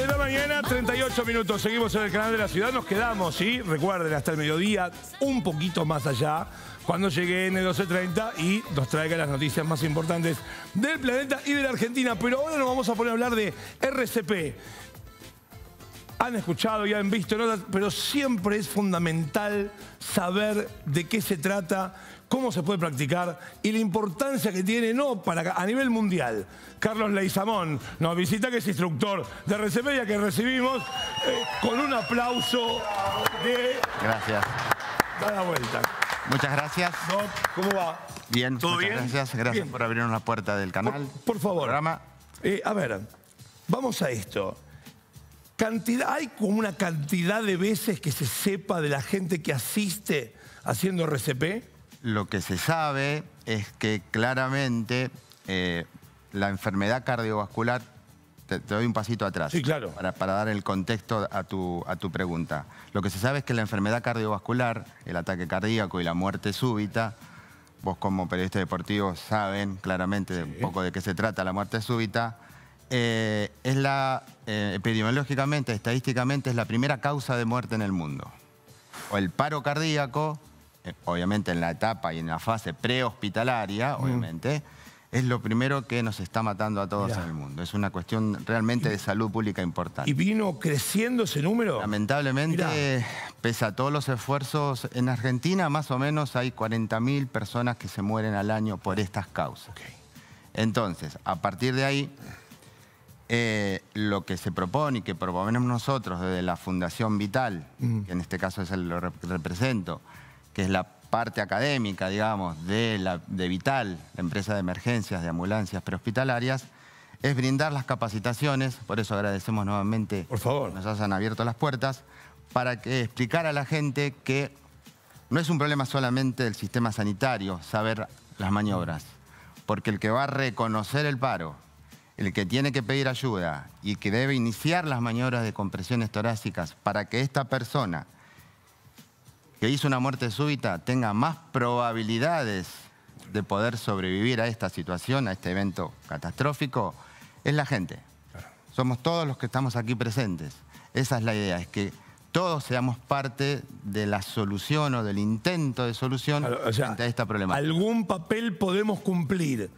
de la mañana, 38 minutos. Seguimos en el canal de la ciudad, nos quedamos, ¿sí? Recuerden, hasta el mediodía, un poquito más allá, cuando llegue N1230 y nos traiga las noticias más importantes del planeta y de la Argentina. Pero ahora nos vamos a poner a hablar de RCP. Han escuchado y han visto notas, pero siempre es fundamental saber de qué se trata, cómo se puede practicar y la importancia que tiene, no para a nivel mundial. Carlos Leizamón nos visita, que es instructor de RCP, ya que recibimos eh, con un aplauso de... Gracias. Da la vuelta. Muchas gracias. ¿Cómo va? Bien, ¿Todo gracias. Gracias por abrirnos la puerta del canal. Por, favor. Programa. Eh, a ver, vamos a esto. Cantidad, hay como una cantidad de veces que se sepa de la gente que asiste haciendo RCP lo que se sabe es que claramente eh, la enfermedad cardiovascular, te, doy un pasito atrás. claro. Para, dar el contexto a tu, a tu pregunta. Lo que se sabe es que la enfermedad cardiovascular, el ataque cardíaco y la muerte súbita, vos como periodista deportivo saben claramente un poco de qué se trata la muerte súbita, eh, es la, eh, epidemiológicamente, estadísticamente, es la primera causa de muerte en el mundo. O el paro cardíaco obviamente en la etapa y en la fase prehospitalaria, mm. obviamente, es lo primero que nos está matando a todos en el mundo. Es una cuestión realmente de salud pública importante. ¿Y vino creciendo ese número? Lamentablemente, pese a todos los esfuerzos, en Argentina más o menos hay 40.000 personas que se mueren al año por estas causas. Entonces, a partir de ahí... Eh, lo que se propone y que proponemos nosotros desde la Fundación Vital, mm. que en este caso es el lo represento, que es la parte académica, digamos, de, Vital, la empresa de emergencias, de ambulancias prehospitalarias, es brindar las capacitaciones, por eso agradecemos nuevamente por favor. que nos hayan abierto las puertas, para que, explicar a la gente que no es un problema solamente del sistema sanitario saber las maniobras, porque el que va a reconocer el paro, el que tiene que pedir ayuda y que debe iniciar las maniobras de compresiones torácicas para que esta persona que hizo una muerte súbita tenga más probabilidades de poder sobrevivir a esta situación, a este evento catastrófico, es la gente. Somos todos los que estamos aquí presentes. Esa es la idea, es que todos seamos parte de la solución o del intento de solución frente a esta problemática. Algún papel podemos cumplir.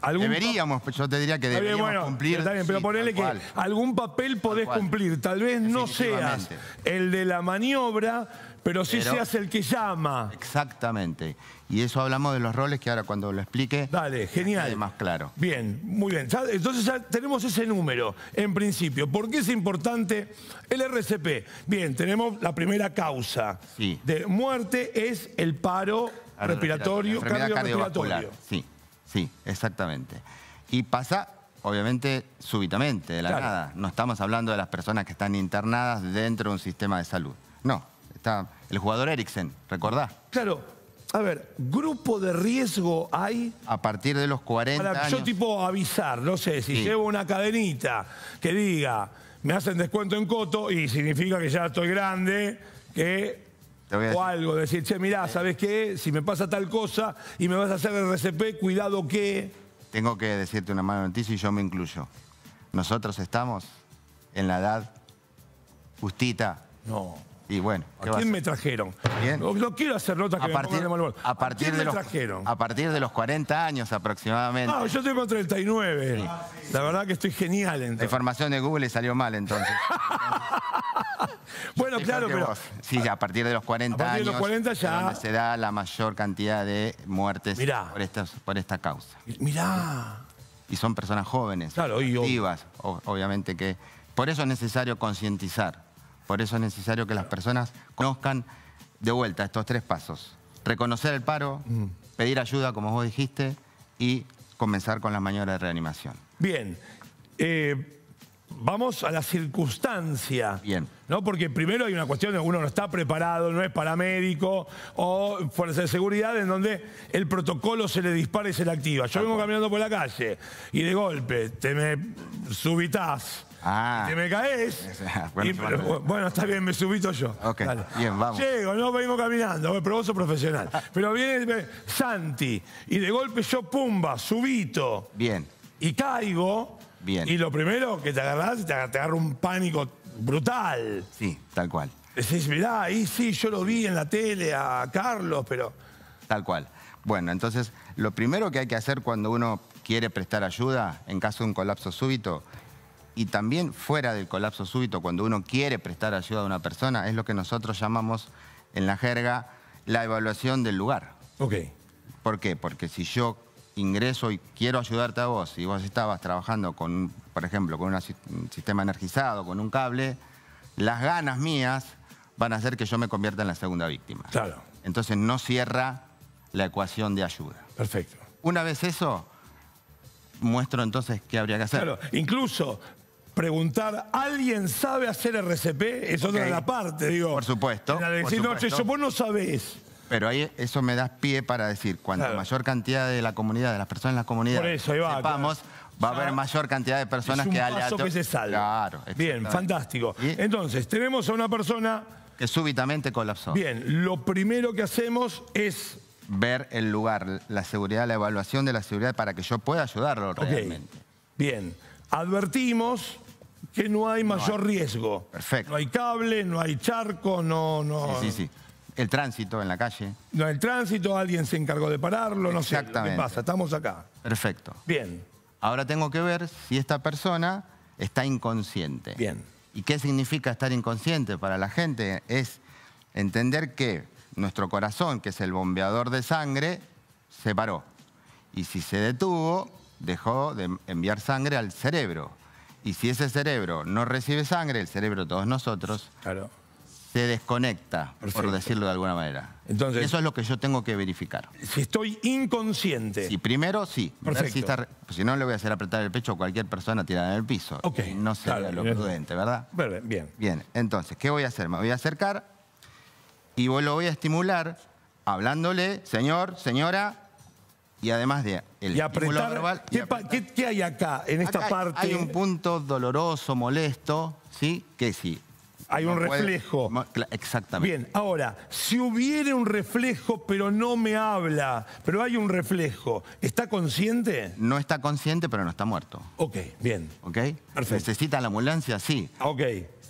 deberíamos, yo te diría que deberíamos cumplir. pero ponerle que algún papel podés cumplir. Tal vez no seas el de la maniobra, pero sí se seas el que llama. Exactamente. Y eso hablamos de los roles que ahora cuando lo explique... Dale, genial. más claro. Bien, muy bien. Entonces ya tenemos ese número, en principio. ¿Por qué es importante el RCP? Bien, tenemos la primera causa de muerte, es el paro respiratorio, cardiovascular. Sí, sí, exactamente. Y pasa obviamente súbitamente, de la nada. No estamos hablando de las personas que están internadas dentro de un sistema de salud. No, está el jugador Eriksen, ¿recordás? Claro. A ver, grupo de riesgo hay... A partir de los 40 para, años. Yo tipo avisar, no sé, si llevo una cadenita que diga, me hacen descuento en coto y significa que ya estoy grande, que o algo, decir, che, mirá, sabes qué? Si me pasa tal cosa y me vas a hacer el RCP, cuidado que... Tengo que decirte una mala noticia y yo me incluyo. Nosotros estamos en la edad justita. No. Y bueno, ¿A quién me trajeron? No, quiero hacer notas que a partir, a, partir de los, trajeron? A partir de los 40 años aproximadamente. No, ah, yo tengo 39. la verdad que estoy genial. La información de Google salió mal entonces. bueno, claro, pero... Sí, a partir de los 40 años... A los 40 ya... se da la mayor cantidad de muertes Por, esta, causa. Mirá. Y son personas jóvenes, claro, obviamente que... Por eso es necesario concientizar. Por eso es necesario que las personas conozcan de vuelta estos tres pasos. Reconocer el paro, mm. pedir ayuda, como vos dijiste, y comenzar con las maniobras de reanimación. Bien. Eh, vamos a la circunstancia. Bien. ¿no? Porque primero hay una cuestión de uno no está preparado, no es paramédico o fuerza de seguridad, en donde el protocolo se le dispara y se le activa. Yo vengo caminando por la calle y de golpe te me subitas. ...que ah. me caes. bueno, está bien, me subito yo. bien, vamos. Llego, no vengo caminando, eh, pero vos sos profesional. Pero viene Santi y de golpe yo, pumba, subito. Bien. Y caigo. Bien. Y lo primero que te agarrás, te agarra un pánico brutal. Sí, tal cual. Decís, mirá, ahí sí, yo lo vi en la tele a Carlos, pero... Tal cual. Bueno, entonces, lo primero que hay que hacer cuando uno quiere prestar ayuda en caso de un colapso súbito y también fuera del colapso súbito, cuando uno quiere prestar ayuda a una persona, es lo que nosotros llamamos en la jerga la evaluación del lugar. Ok. ¿Por qué? Porque si yo ingreso y quiero ayudarte a vos, y vos estabas trabajando con, por ejemplo, con un sistema energizado, con un cable, las ganas mías van a hacer que yo me convierta en la segunda víctima. Claro. Entonces no cierra la ecuación de ayuda. Perfecto. Una vez eso, muestro entonces qué habría que hacer. Claro, incluso preguntar, ¿alguien sabe hacer RCP? Es otra la parte, digo. Por supuesto. vos no sabés. Pero ahí eso me das pie para decir, cuanto mayor cantidad de la comunidad, de las personas en la comunidad, Por va, va a haber mayor cantidad de personas que paso que se Claro. Bien, fantástico. Entonces, tenemos a una persona... Que súbitamente colapsó. Bien, lo primero que hacemos es... Ver el lugar, la seguridad, la evaluación de la seguridad para que yo pueda ayudarlo realmente. Bien, advertimos que no hay mayor riesgo. Perfecto. No hay cable, no hay charco, no... no sí, sí, sí. El tránsito en la calle. No, el tránsito, alguien se encargó de pararlo, no sé qué pasa, estamos acá. Perfecto. Bien. Ahora tengo que ver si esta persona está inconsciente. Bien. ¿Y qué significa estar inconsciente para la gente? Es entender que nuestro corazón, que es el bombeador de sangre, se paró. Y si se detuvo, dejó de enviar sangre al cerebro. Y si ese cerebro no recibe sangre, el cerebro de todos nosotros, claro. se desconecta, por decirlo de alguna manera. Entonces, Eso es lo que yo tengo que verificar. Si estoy inconsciente. Si primero sí. Pues si, no, le voy a hacer apretar el pecho a cualquier persona tirada en el piso. No sería lo prudente, ¿verdad? Bien. Bien, entonces, ¿qué voy a hacer? Me voy a acercar y lo voy a estimular hablándole, señor, señora, y además de el y verbal, ¿qué, hay acá, en esta parte? Hay un punto doloroso, molesto, ¿sí? Que sí. Hay un reflejo. Exactamente. Bien, ahora, si hubiera un reflejo, pero no me habla, pero hay un reflejo, ¿está consciente? No está consciente, pero no está muerto. Ok, bien. ¿Ok? ¿Necesita la ambulancia? Sí. Ok.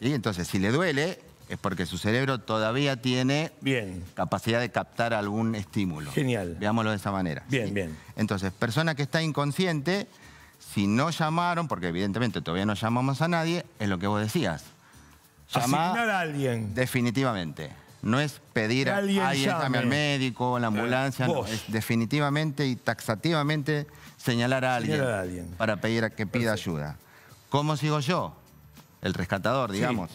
¿Sí? Entonces, si le duele, es porque su cerebro todavía tiene bien. capacidad de captar algún estímulo. Genial. Veámoslo de esa manera. Bien, bien. Entonces, persona que está inconsciente, si no llamaron, porque evidentemente todavía no llamamos a nadie, es lo que vos decías. Llamar Asignar a alguien. Definitivamente. No es pedir a alguien, al médico, a la eh, ambulancia, no, es definitivamente y taxativamente señalar a alguien, para pedir a que pida ayuda. ¿Cómo sigo yo? El rescatador, digamos.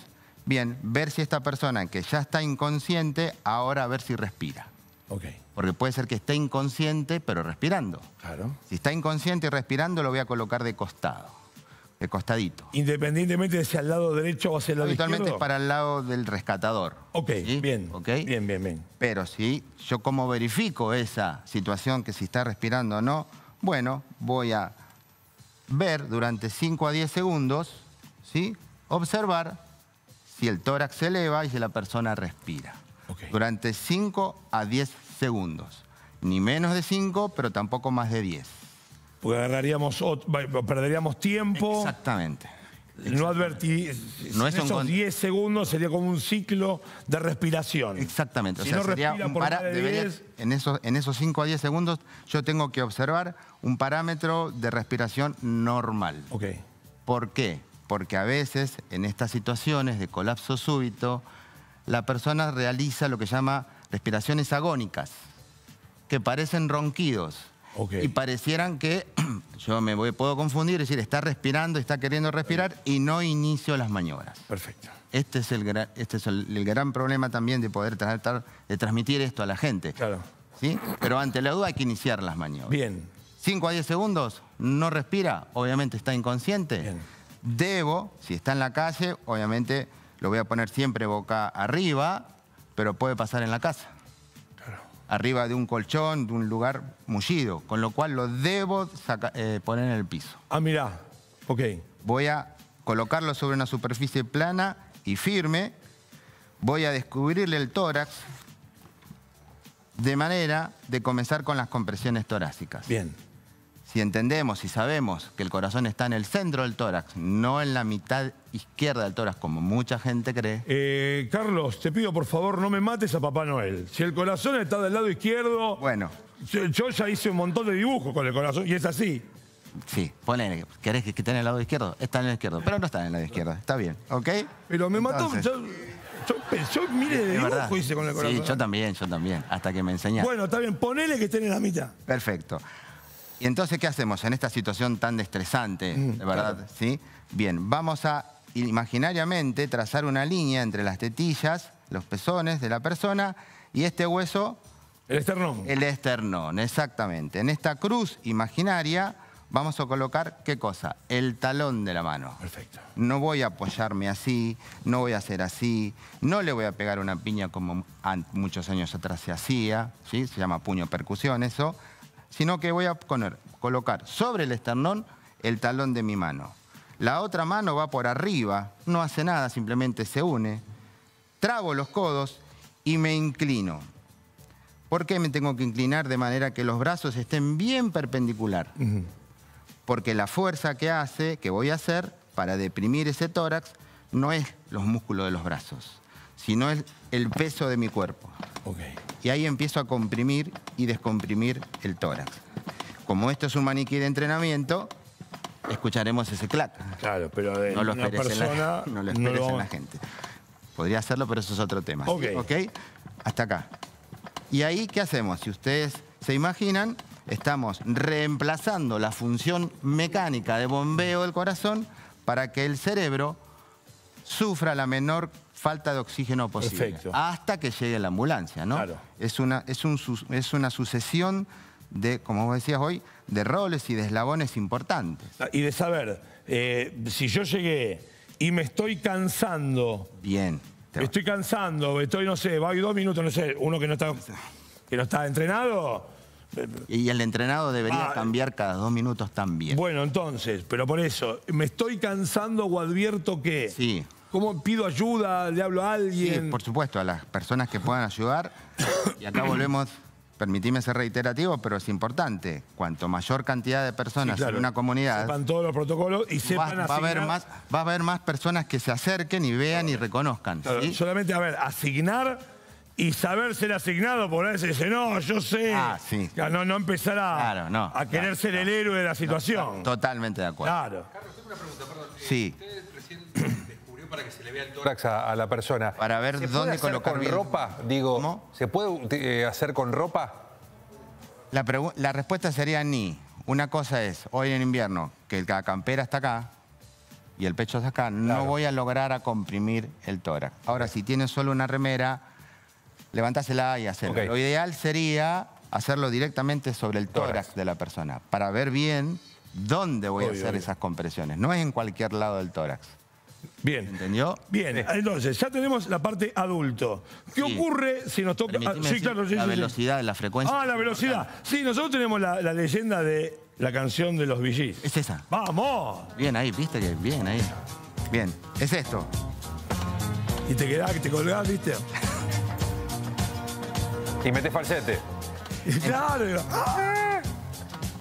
Bien, ver si esta persona que ya está inconsciente, ahora a ver si respira. Ok. Porque puede ser que esté inconsciente, pero respirando. Claro. Si está inconsciente y respirando, lo voy a colocar de costado. De costadito. Independientemente de si al lado derecho o hacia el lado Habitualmente es para el lado del rescatador. Ok, bien. Bien, bien, bien. Pero si yo como verifico esa situación, que si está respirando o no, bueno, voy a ver durante 5 a 10 segundos, ¿sí? Observar si el tórax se eleva y si la persona respira. Durante 5 a 10 segundos. Ni menos de 5, pero tampoco más de 10. Porque agarraríamos, perderíamos tiempo. Exactamente. No advertí. No esos 10 segundos sería como un ciclo de respiración. Exactamente. o sea, sería un para en, esos, en esos 5 a 10 segundos yo tengo que observar un parámetro de respiración normal. ¿Por qué? porque a veces en estas situaciones de colapso súbito, la persona realiza lo que llama respiraciones agónicas, que parecen ronquidos. Y parecieran que yo me voy, puedo confundir, es decir, está respirando, está queriendo respirar y no inicio las maniobras. Perfecto. Este es el gran, este es el, gran problema también de poder tratar de transmitir esto a la gente. Claro. ¿sí? Pero ante la duda hay que iniciar las maniobras. Bien. 5 a 10 segundos, no respira, obviamente está inconsciente. Bien Debo, si está en la calle, obviamente lo voy a poner siempre boca arriba, pero puede pasar en la casa. Claro. Arriba de un colchón, de un lugar mullido, con lo cual lo debo eh, poner en el piso. Ah, mirá, ok. Voy a colocarlo sobre una superficie plana y firme, voy a descubrirle el tórax de manera de comenzar con las compresiones torácicas. Bien. Si entendemos y sabemos que el corazón está en el centro del tórax, no en la mitad izquierda del tórax, como mucha gente cree. Eh, Carlos, te pido por favor no me mates a Papá Noel. Si el corazón está del lado izquierdo... Bueno. Yo, ya hice un montón de dibujos con el corazón y es así. Sí, ponele, ¿querés que esté en el lado izquierdo? Está en el izquierdo, pero no está en el lado izquierdo, está bien, ¿ok? Pero me mató, yo, yo, mire de dibujo hice con el corazón. Sí, yo también, yo también, hasta que me enseñaste. Bueno, está bien, ponele que esté en la mitad. Perfecto. Y entonces, ¿qué hacemos en esta situación tan estresante, mm, de verdad? ¿Sí? Bien, vamos a imaginariamente trazar una línea entre las tetillas, los pezones de la persona y este hueso... El esternón. El esternón, exactamente. En esta cruz imaginaria vamos a colocar, ¿qué cosa? El talón de la mano. Perfecto. No voy a apoyarme así, no voy a hacer así, no le voy a pegar una piña como muchos años atrás se hacía, ¿sí? Se llama puño percusión eso sino que voy a poner, colocar sobre el esternón el talón de mi mano. La otra mano va por arriba, no hace nada, simplemente se une. Trabo los codos y me inclino. ¿Por qué me tengo que inclinar de manera que los brazos estén bien perpendicular? Porque la fuerza que hace, que voy a hacer para deprimir ese tórax, no es los músculos de los brazos, sino es el peso de mi cuerpo. Y ahí empiezo a comprimir y descomprimir el tórax. Como esto es un maniquí de entrenamiento, escucharemos ese clac. Claro, pero de eh, no lo una persona... La, no lo esperes en la gente. Podría hacerlo, pero eso es otro tema. ok. Hasta acá. Y ahí, ¿qué hacemos? Si ustedes se imaginan, estamos reemplazando la función mecánica de bombeo del corazón para que el cerebro sufra la menor falta de oxígeno posible. Hasta que llegue la ambulancia, ¿no? Claro. Es una, es, un, es una sucesión de, como vos decías hoy, de roles y de eslabones importantes. Ah, y de saber, eh, si yo llegué y me estoy cansando... Bien. Me estoy cansando, estoy, no sé, voy dos minutos, no sé, uno que no está, que no está entrenado... Y el entrenado debería ah, cambiar cada dos minutos también. Bueno, entonces, pero por eso, me estoy cansando o advierto que... Sí ¿Cómo pido ayuda? ¿Le hablo a alguien? Sí, por supuesto, a las personas que puedan ayudar. Y acá volvemos, permitime ser reiterativo, pero es importante. Cuanto mayor cantidad de personas en una comunidad... Sepan todos los protocolos y sepan... Va, va a haber más, personas que se acerquen y vean y reconozcan. Solamente, a ver, asignar y saber ser asignado, por veces dice, no, yo sé. Ah, sí. No, no empezar a, querer ser el héroe de la situación. totalmente de acuerdo. Claro. Carlos, tengo una pregunta, perdón. Sí. recién para que se le vea el tórax a, la persona. Para ver dónde colocar con ropa, digo, ¿se puede eh, hacer con ropa? La, respuesta sería ni. Una cosa es, hoy en invierno, que la campera está acá y el pecho está acá, no voy a lograr a comprimir el tórax. Ahora, si tienes solo una remera, levantásela y hacerlo. Lo ideal sería hacerlo directamente sobre el tórax, de la persona para ver bien dónde voy a hacer esas compresiones. No es en cualquier lado del tórax. Bien. ¿Entendió? Bien, entonces ya tenemos la parte adulto. ¿Qué ocurre si nos toca...? Ah, la velocidad, la frecuencia. Ah, la velocidad. Sí, nosotros tenemos la, leyenda de la canción de los VGs. Es esa. ¡Vamos! Bien ahí, viste, bien ahí. Bien, es esto. Y te quedás, que te colgás, ¿viste? Y metes falsete. claro, ¡ah!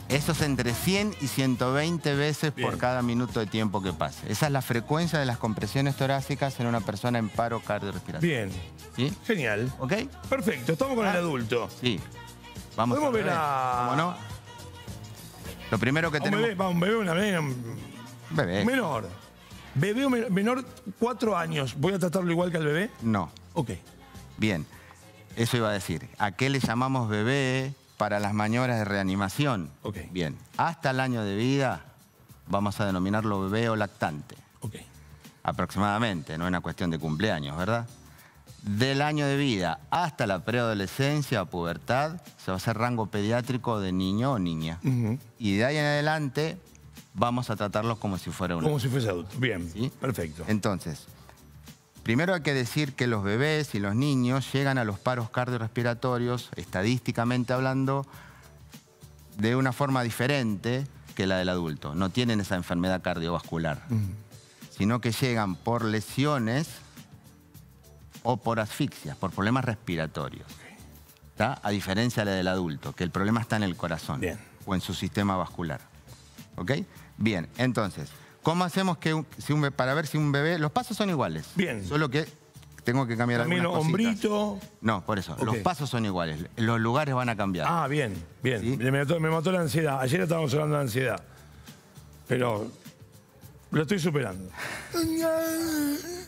Eso es entre 100 y 120 veces por cada minuto de tiempo que pase. Esa es la frecuencia de las compresiones torácicas en una persona en paro cardiorrespiratorio. Bien. ¿Sí? Genial. ¿Ok? Perfecto, estamos con el ah, adulto. Sí. Vamos a ver ¿Cómo no? Lo primero que tenemos. tenemos... Bebé, un bebé, una bebé, un... bebé. Menor. Bebé o menor, cuatro años. ¿Voy a tratarlo igual que al bebé? No. Ok. Bien. Eso iba a decir. ¿A qué le llamamos bebé? para las maniobras de reanimación. Bien. Hasta el año de vida vamos a denominarlo bebé o lactante. Aproximadamente, no es una cuestión de cumpleaños, ¿verdad? Del año de vida hasta la preadolescencia o pubertad se va a hacer rango pediátrico de niño o niña. Y de ahí en adelante vamos a tratarlos como si fuera un Como si fuese adulto. Bien, perfecto. Entonces, Primero hay que decir que los bebés y los niños llegan a los paros cardiorrespiratorios, estadísticamente hablando, de una forma diferente que la del adulto. No tienen esa enfermedad cardiovascular, mm. sino que llegan por lesiones o por asfixias, por problemas respiratorios. ¿Está? A diferencia de la del adulto, que el problema está en el corazón o en su sistema vascular. ¿Ok? Bien, entonces... ¿Cómo hacemos que para ver si un bebé... Los pasos son iguales. Bien. Solo que tengo que cambiar al algunas hombrito... No, por eso. Los pasos son iguales. Los lugares van a cambiar. Ah, bien, bien. Me, mató, la ansiedad. Ayer estábamos hablando de ansiedad. Pero lo estoy superando.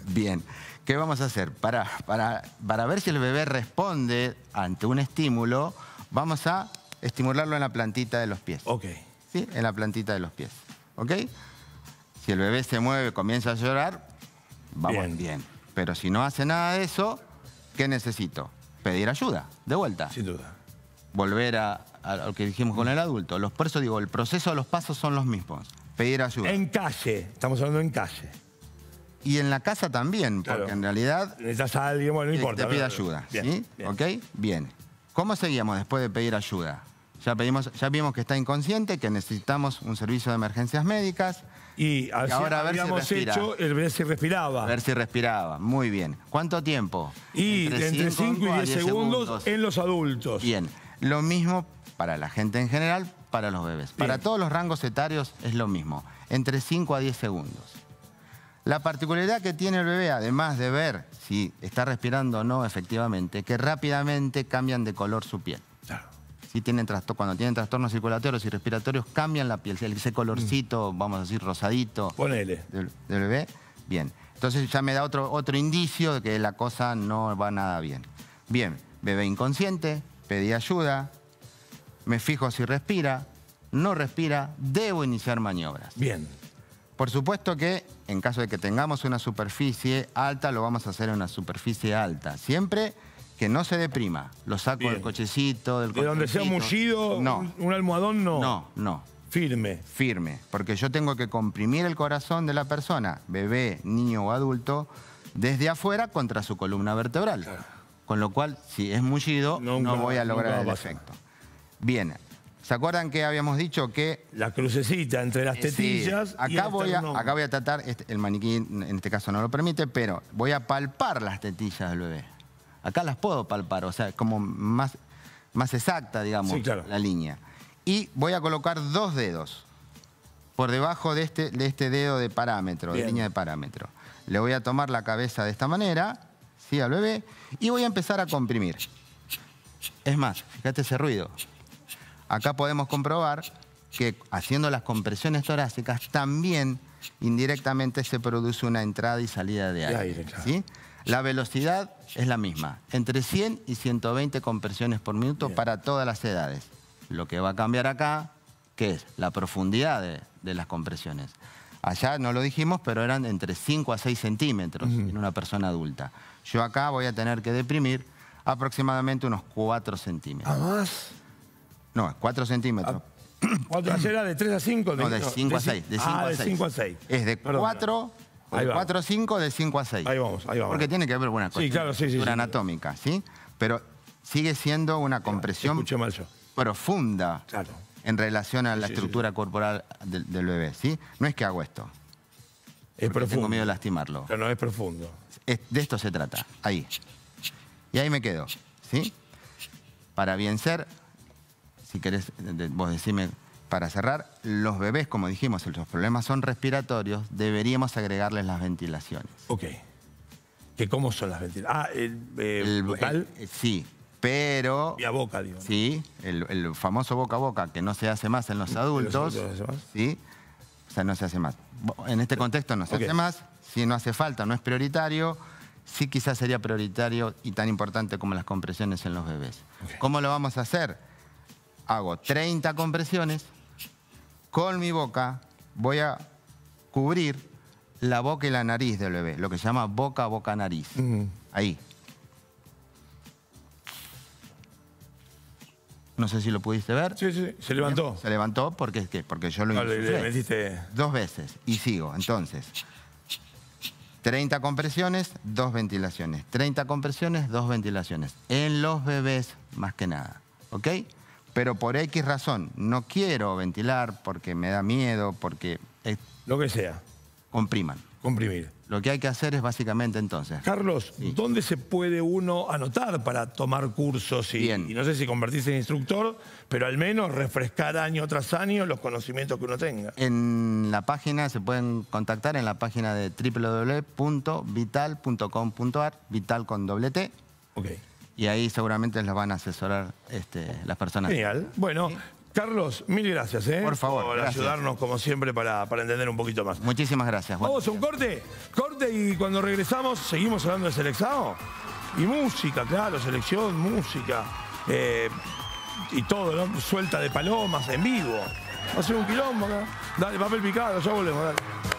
Bien. ¿Qué vamos a hacer? Para, para, para ver si el bebé responde ante un estímulo, vamos a estimularlo en la plantita de los pies. Ok. ¿Sí? En la plantita de los pies. ¿Ok? Si el bebé se mueve, comienza a llorar, vamos bien. bien. Pero si no hace nada de eso, ¿qué necesito? Pedir ayuda, de vuelta. Sin duda. Volver a, lo que dijimos con el adulto. Los eso digo, el proceso, los pasos son los mismos. Pedir ayuda. En calle, estamos hablando en calle. Y en la casa también, porque en realidad... Necesitas a alguien, bueno, no eh, importa. Te pide ayuda, ¿sí? Bien. ¿Ok? Bien. ¿Cómo seguimos después de pedir ayuda? Ya, pedimos, ya vimos que está inconsciente, que necesitamos un servicio de emergencias médicas, y, ahora a ver habíamos si hecho el ver si respiraba. A ver si respiraba, muy bien. ¿Cuánto tiempo? Y entre 5 y 10 segundos, en los adultos. Bien, lo mismo para la gente en general, para los bebés. Para todos los rangos etarios es lo mismo, entre 5 a 10 segundos. La particularidad que tiene el bebé, además de ver si está respirando o no efectivamente, que rápidamente cambian de color su piel tienen cuando tienen trastornos circulatorios y respiratorios, cambian la piel, ese colorcito, mm. vamos a decir, rosadito. Ponele. Del, bebé. Bien. Entonces ya me da otro, otro indicio de que la cosa no va nada bien. Bien, bebé inconsciente, pedí ayuda, me fijo si respira, no respira, debo iniciar maniobras. Bien. Por supuesto que en caso de que tengamos una superficie alta, lo vamos a hacer en una superficie alta. Siempre que no se deprima. Lo saco del cochecito, del De donde sea mullido, un almohadón no. No, no. Firme. Firme, porque yo tengo que comprimir el corazón de la persona, bebé, niño o adulto, desde afuera contra su columna vertebral. Con lo cual, si es mullido, no voy a lograr el efecto. Bien, ¿Se acuerdan que habíamos dicho que... La crucecita entre las eh, tetillas acá, voy a, acá voy a tratar, este, el maniquí en este caso no lo permite, pero voy a palpar las tetillas del bebé. Acá las puedo palpar, o sea, como más, más exacta, digamos, la línea. Y voy a colocar dos dedos por debajo de este, de este dedo de parámetro, de línea de parámetro. Le voy a tomar la cabeza de esta manera, ¿sí? Al bebé. Y voy a empezar a comprimir. Es más, fíjate ese ruido. Acá podemos comprobar que haciendo las compresiones torácicas también indirectamente se produce una entrada y salida de aire. ¿sí? La velocidad es la misma. Entre 100 y 120 compresiones por minuto para todas las edades. Lo que va a cambiar acá, que es la profundidad de, las compresiones. Allá no lo dijimos, pero eran entre 5 a 6 centímetros en una persona adulta. Yo acá voy a tener que deprimir aproximadamente unos 4 centímetros. ¿A más? No, 4 centímetros. Ah, ¿Cuánto era de 3 a 5? no, de 5 a 6. De 5 ah, a 6. De 5 a 6. Es de 4 de 4 a 5, de 5 a 6. Ahí vamos, ahí vamos. Porque tiene que haber una cosa sí, claro, sí, sí, anatómica, ¿sí? Pero sigue siendo una compresión profunda claro. en relación a la estructura corporal del, bebé, ¿sí? No es que hago esto. Es profundo. Tengo miedo de lastimarlo. Pero no es profundo. de esto se trata, ahí. Y ahí me quedo, ¿sí? Para bien ser, si querés, vos decime para cerrar, los bebés, como dijimos, los problemas son respiratorios, deberíamos agregarles las ventilaciones. Ok. ¿Que ¿Cómo son las ventilaciones? Ah, el, eh, vocal. Eh, sí, pero... Y a boca, digo. Sí, el, famoso boca a boca que no se hace más en los adultos. Sí, o sea, no se hace más. En este contexto no se hace más, si no hace falta, no es prioritario, sí quizás sería prioritario y tan importante como las compresiones en los bebés. ¿Cómo lo vamos a hacer? Hago 30 compresiones, con mi boca voy a cubrir la boca y la nariz del bebé, lo que se llama boca, boca, nariz. Ahí. No sé si lo pudiste ver. Sí, sí, se levantó. Se levantó porque, que porque yo lo no, dos veces y sigo. Entonces, 30 compresiones, dos ventilaciones. 30 compresiones, dos ventilaciones. En los bebés, más que nada. ¿Ok? pero por X razón no quiero ventilar porque me da miedo, porque... Lo que sea. Compriman. Comprimir. Lo que hay que hacer es básicamente entonces. Carlos, ¿dónde se puede uno anotar para tomar cursos y, Bien. y no sé si convertirse en instructor, pero al menos refrescar año tras año los conocimientos que uno tenga? En la página, se pueden contactar en la página de www.vital.com.ar, vital con doble T y ahí seguramente las van a asesorar este, las personas. Genial. Bueno, Carlos, mil gracias, ¿eh? Por favor. ayudarnos, como siempre, para, para, entender un poquito más. Muchísimas gracias. Vamos a un corte, corte y cuando regresamos, seguimos hablando de Selección. Y música, claro, selección, música. Eh, y todo, ¿no? Suelta de palomas en vivo. Va a un quilombo acá. Dale, papel picado, ya volvemos, dale.